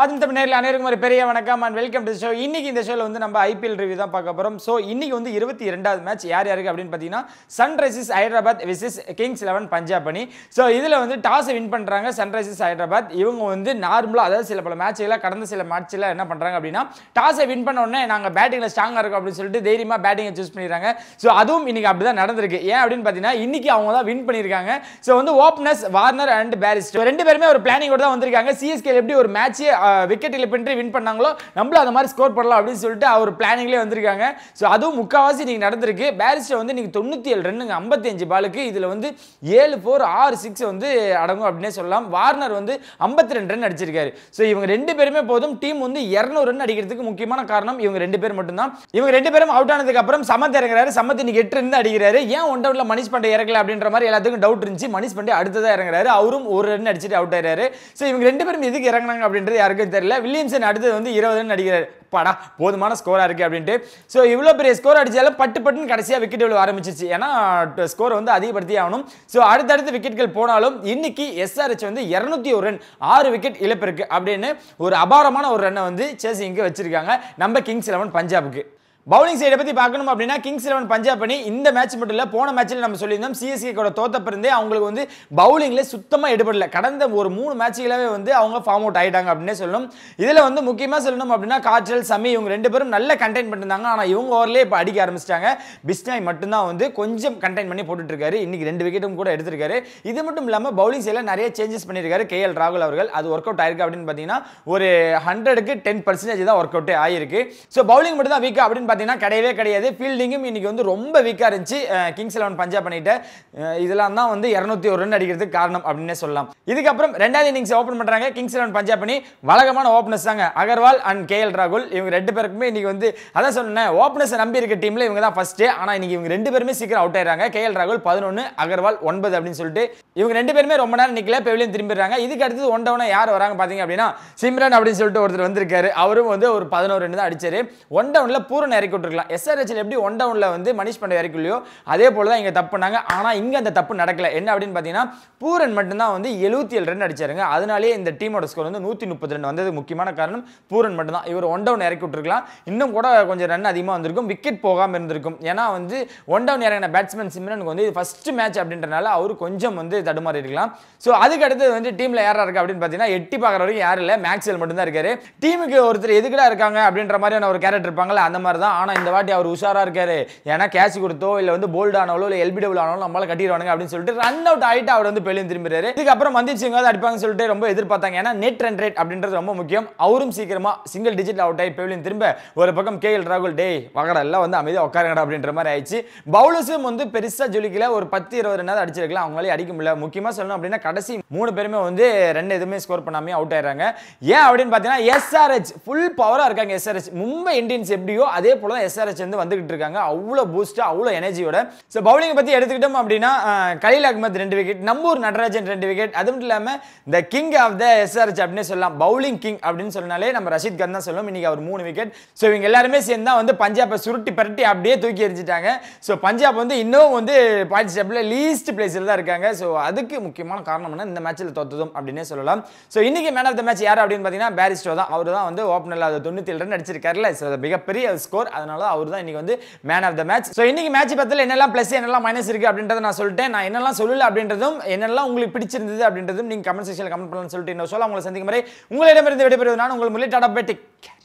ஆதம் தமிழ் நேரில் அனைவருக்கும் ஒரு பெரிய வணக்கம் அண்ட் வெல்கம் டு ஷோ இன்னைக்கு இந்த ஷோவில் வந்து நம்ம ஐபிஎல் ரிவ்யூ தான் பார்க்க போகிறோம் ஸோ இன்னைக்கு வந்து இருபத்தி இரண்டாவது மேட்ச் யார் யாருக்கு அப்படின்னு பார்த்தீங்கன்னா Sunrisers Hyderabad versus Kings eleven Punjab அணி ஸோ இதில் வந்து டாஸ் வின் பண்ணுறாங்க சன்ரைசர்ஸ் ஹைதராபாத் இவங்க வந்து நார்மலாக அதாவது சில பல மேட்சில் கடந்த சில மேட்ச்சில் என்ன பண்ணுறாங்க அப்படின்னா டாஸை வின் பண்ண உடனே நாங்கள் பேட்டிங்கில் ஸ்ட்ராங்காக இருக்கும் அப்படின்னு சொல்லிட்டு தைரியமாக பேட்டிங்கை சூஸ் பண்ணிடுறாங்க ஸோ அதுவும் இன்றைக்கி அப்படி தான் நடந்திருக்கு ஏன் அப்படின்னு பார்த்தீங்கன்னா இன்றைக்கி அவங்க தான் வின் பண்ணியிருக்காங்க ஸோ வந்து ஓப்பனர்ஸ் வார்னர் அண்ட் பேரிஸ்டர் ரெண்டு பேருமே ஒரு பிளானிங் கூட தான் வந்திருக்காங்க சிஎஸ்கே எப்படி ஒரு மேட்ச்சே விக்கெட் இழப்பின்றி வின் பண்ணாங்களோ நம்மளும் அந்த மாதிரி ஸ்கோர் பண்ணலாம் அப்படின்னு சொல்லிட்டு அவர் பிளானிங்லேயே வந்திருக்காங்க ஸோ அதுவும் முக்கால்வாசி இன்றைக்கி நடந்திருக்கு பேரிஸ்டர் வந்து இன்றைக்கி தொண்ணூற்றி ஏழு ரன்னுங்க ஐம்பத்தஞ்சு பாலுக்கு இதில் வந்து ஏழு ஃபோர் ஆறு சிக்ஸ் வந்து அடங்கும் அப்படின்னே சொல்லலாம் வார்னர் வந்து ஐம்பத்தி ரெண்டு ரன் அடிச்சிருக்காரு ஸோ இவங்க ரெண்டு பேருமே போதும் டீம் வந்து இரநூறு ரன் அடிக்கிறதுக்கு முக்கியமான காரணம் இவங்க ரெண்டு பேர் மட்டும்தான் இவங்க ரெண்டு பேரும் அவுட் ஆனதுக்கு அப்புறம் சமத் இறங்குறாரு சமத் இன்னைக்கு எட்டு ரன் அடிக்கிறாரு ஏன் ஒன் டவுன்ல மனிஷ் பாண்டே இறக்கல அப்படின்ற மாதிரி எல்லாத்துக்கும் டவுட் இருந்துச்சு மனிஷ் பாண்டே அடுத்ததாக இறங்குறாரு அவரும் ஒரு ரன் அடிச்சுட்டு அவுட் ஆயிடுறாரு ஸோ இவங்க ரெண்டு பேரும் எதுக்கு இறங்கினாங்க அப்படின்றது யாருக்கு இருக்குன்னு தெரியல வில்லியம்சன் அடுத்தது வந்து இருபதுன்னு நடிக்கிறார் அப்பாடா போதுமான ஸ்கோராக இருக்குது அப்படின்ட்டு ஸோ இவ்வளோ பெரிய ஸ்கோர் அடித்தாலும் பட்டு பட்டுன்னு கடைசியாக விக்கெட் விழுவ ஆரம்பிச்சிச்சு ஏன்னா ஸ்கோர் வந்து அதிகப்படுத்தி ஆகணும் ஸோ அடுத்தடுத்து விக்கெட்கள் போனாலும் இன்னைக்கு எஸ்ஆர்ஹெச் வந்து இரநூத்தி ஒரு ரன் ஆறு விக்கெட் இழப்பு இருக்குது அப்படின்னு ஒரு அபாரமான ஒரு ரன்னை வந்து சேசிங்க்கு வச்சிருக்காங்க நம்ம கிங்ஸ் லெவன் பஞ்சாபுக்கு பவுலிங் சைடை பற்றி பார்க்கணும் அப்படின்னா கிங்ஸ் லெவன் பஞ்சாப் அணி இந்த மேட்ச் மட்டும் இல்லை போன மேட்ச்சில் நம்ம சொல்லியிருந்தோம் சிஎஸ்கேக்கோட தோத்தப்பிருந்தே அவங்களுக்கு வந்து பவுலிங்கில் சுத்தமாக எடுபடல கடந்த ஒரு மூணு மேட்சுகளாகவே வந்து அவங்க ஃபார்ம் அவுட் ஆகிட்டாங்க அப்படின்னே சொல்லணும் இதில் வந்து முக்கியமாக சொல்லணும் அப்படின்னா காற்றல் சமி இவங்க ரெண்டு பேரும் நல்ல கண்டெயின் பண்ணியிருந்தாங்க ஆனால் இவங்க ஓவர்லேயே இப்போ அடிக்க ஆரம்பிச்சிட்டாங்க பிஸ்னாய் மட்டும்தான் வந்து கொஞ்சம் கண்டெயின் பண்ணி போட்டுட்ருக்காரு இன்றைக்கி ரெண்டு விக்கெட்டும் கூட எடுத்திருக்காரு இது மட்டும் இல்லாமல் பவுலிங் சைடில் நிறைய சேஞ்சஸ் பண்ணியிருக்காரு கே எல் ராகுல் அவர்கள் அது ஒர்க் அவுட் ஆயிருக்கு அப்படின்னு பார்த்தீங்கன்னா ஒரு ஹண்ட்ரடுக்கு டென் பர்சன்டேஜ் தான் ஒர்க் அவுட்டே ஆயிருக்கு ஸோ பவுலிங் மட்டும் தான் வீக் அப்படின்னு பார்த்தீங்கன்னா கிடையவே கிடையாது ஃபீல்டிங்கும் இன்றைக்கி வந்து ரொம்ப வீக்காக இருந்துச்சு கிங்ஸ் லெவன் பஞ்சாப் பண்ணிட்டு இதெல்லாம் தான் வந்து இரநூத்தி ஒரு ரன் அடிக்கிறதுக்கு காரணம் அப்படின்னே சொல்லலாம் இதுக்கப்புறம் ரெண்டாவது இன்னிங்ஸ் ஓப்பன் பண்ணுறாங்க கிங்ஸ் லெவன் பஞ்சாப் பண்ணி வழக்கமான ஓப்பனர்ஸ் தாங்க அகர்வால் அண்ட் கே எல் ராகுல் இவங்க ரெண்டு பேருக்குமே இன்றைக்கி வந்து அதான் சொன்னேன் ஓப்பனர்ஸை நம்பி இருக்க டீமில் இவங்க தான் ஃபஸ்ட்டு ஆனால் இன்றைக்கி இவங்க ரெண்டு பேருமே சீக்கிரம் அவுட் ஆயிடுறாங்க கே எல் ராகுல் பதினொன்று அகர்வால் ஒன்பது அப்படின்னு சொல்லிட்டு இவங்க ரெண்டு பேருமே ரொம்ப நேரம் நிற்கல பெவிலியன் திரும்பிடுறாங்க இதுக்கு அடுத்தது ஒன் டவுனாக யார் வராங்க பார்த்தீங்க அப்படின்னா சிம்ரன் அப்படின்னு சொல்லிட்டு ஒருத்தர் வந்திருக்காரு அவரும் வந்து ஒரு பதினோரு ரெண்டு தான் அடிச்சாரு ஒன் டவுனில் பூர்ண இறக்கி விட்டுருக்கலாம் எஸ்ஆர்ஹெச்சில் எப்படி ஒன் டவுனில் வந்து மனிஷ் பாண்டே இறக்கலையோ அதே போல் தான் இங்கே தப்பு ஆனால் இங்கே அந்த தப்பு நடக்கல என்ன அப்படின்னு பார்த்தீங்கன்னா பூரன் மட்டும்தான் வந்து எழுபத்தி ஏழு ரன் அடிச்சாருங்க அதனாலேயே இந்த டீமோட ஸ்கோர் வந்து நூற்றி முப்பத்தி ரெண்டு வந்தது முக்கியமான காரணம் பூரன் மட்டும்தான் இவர் ஒன் டவுன் இறக்கி விட்டுருக்கலாம் இன்னும் கூட கொஞ்சம் ரன் அதிகமாக வந்திருக்கும் விக்கெட் போகாமல் இருந்திருக்கும் ஏன்னா வந்து ஒன் டவுன் இறங்கின பேட்ஸ்மேன் சிம்ரனுக்கு வந்து இது ஃபஸ்ட்டு மேட்ச் அப்படின்றனால அவர் கொஞ்சம் வந்து தடுமாறி இருக்கலாம் ஸோ அதுக்கு வந்து டீமில் யாராக இருக்கா அப்படின்னு பார்த்தீங்கன்னா எட்டி பார்க்குற வரைக்கும் யாரும் இல்லை மேக்ஸில் மட்டும்தான் இருக்காரு டீமுக்கு ஒருத்தர் எதுக்கடா இருக்காங்க அப்படின்ற மாதிரியான ஒரு கேரக்டர் இருப்பாங்களே அந்த மாதிரி தான் தான் ஆனால் இந்த வாட்டி அவர் உஷாராக இருக்கார் ஏன்னா கேஷ் கொடுத்தோ இல்லை வந்து போல்டு ஆனாலோ இல்லை எல்பி டபுள் ஆனாலும் நம்மளால் கட்டிடுவானுங்க அப்படின்னு சொல்லிட்டு ரன் அவுட் ஆகிட்டு அவர் வந்து பெலியும் திரும்புறாரு இதுக்கப்புறம் மந்தி சிங் வந்து அடிப்பாங்கன்னு சொல்லிட்டு ரொம்ப எதிர்பார்த்தாங்க ஏன்னா நெட் ரன் ரேட் அப்படின்றது ரொம்ப முக்கியம் அவரும் சீக்கிரமாக சிங்கிள் டிஜிட் அவுட் ஆகி பெலியும் திரும்ப ஒரு பக்கம் கே எல் ராகுல் டே வகடா எல்லாம் வந்து அமைதியாக உட்காருங்கடா அப்படின்ற மாதிரி ஆயிடுச்சு பவுலர்ஸும் வந்து பெருசாக ஜொலிக்கல ஒரு பத்து இருபது ரன்னாவது அடிச்சிருக்கலாம் அவங்களே அடிக்க முடியல முக்கியமாக சொல்லணும் அப்படின்னா கடைசி மூணு பேருமே வந்து ரன் எதுவுமே ஸ்கோர் பண்ணாமே அவுட் ஆயிடுறாங்க ஏன் அப்படின்னு பார்த்தீங்கன்னா எஸ்ஆர்ஹெச் ஃபுல் பவராக இருக்காங்க எஸ்ஆர்ஹெச் மும்பை இந்தியன்ஸ் எப்படியோ அதே போல தான் எஸ்ஆர்ஹெச் வந்து வந்துகிட்டு இருக்காங்க அவ்வளோ பூஸ்ட்டாக அவ்வளோ எனர்ஜியோட ஸோ பவுலிங் பற்றி எடுத்துக்கிட்டோம் அப்படின்னா கலில் அகமத் ரெண்டு விக்கெட் நம்மூர் நடராஜன் ரெண்டு விக்கெட் அது மட்டும் இல்லாமல் the king of the SRH அப்படின்னு சொல்லலாம் பவுலிங் கிங் அப்படின்னு சொன்னாலே நம்ம ரஷித் கந்த் தான் சொல்லுவோம் இன்றைக்கி அவர் மூணு விக்கெட் ஸோ இவங்க எல்லாருமே சேர்ந்து தான் வந்து பஞ்சாபை சுருட்டி பரட்டி அப்படியே தூக்கி எரிஞ்சிட்டாங்க ஸோ பஞ்சாப் வந்து இன்னும் வந்து பார்ட்டிசிபேட்டில் லீஸ்ட் பிளேஸில் தான் இருக்காங்க ஸோ அதுக்கு முக்கியமான காரணம் என்ன இந்த மேட்ச்சில் தோத்ததும் அப்படின்னே சொல்லலாம் ஸோ இன்னைக்கு மேன் ஆஃப் த மேட்ச் யார் அப்படின்னு பார்த்தீங்கன்னா பேரிஸ்டோ தான் அவர் தான் வந்து ஓப்பனில் அது தொண்ணூற்றி ரன் அடிச்சிருக்காருல ஸோ மிகப்பெரிய ஸ்கோர் அதனால அவர் தான் இன்னைக்கு வந்து man of the match so இன்னைக்கு மேட்ச் பத்தில என்னெல்லாம் ப்ளஸ் என்னெல்லாம் மைனஸ் இருக்குது அப்படின்றத நான் சொல்லிட்டேன் நான் என்னெல்லாம் சொல்லல அப்படின்றதும் என்னெல்லாம் உங்களுக்கு பிடிச்சிருந்தது அப்படின்றதும் நீங்கள் கமெண்ட் செக்ஷனில் கமெண்ட் பண்ணலாம்னு சொல்லிட்டு இன்னொரு சொல்ல உங்களை சந்திக்கும் முறை உங்களிடமிருந்து விடைபெறுவது நான் உங்கள் முன்னாடி டாடா பேட்டிக்